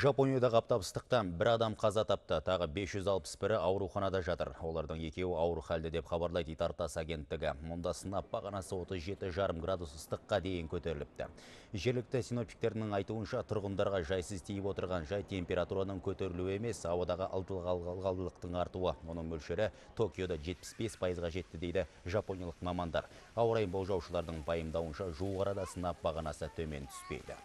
Жапониядағы ыстықтан бір адам қаза тапты, тағы 561-і ауруханада жатыр. Олардың екеуі ауыр халді деп хабарлайды Итартас агенттігі. Мұнда сынап бағанасы 37,5 градус ыстыққа дейін көтеріліпті. Жергілікті синоптиктердің айтуынша тұрғындарға жайсыз тиіп отырған жай температураның көтерілуі емес, ауадағы ылғалдылықтың артуы. Оның мөлшері Токиода 75 пайызға жетті дейді жапониялық мамандар. Ауа райын болжаушылардың пайымдауынша жуық арада сынап бағанасы төмен түспейді.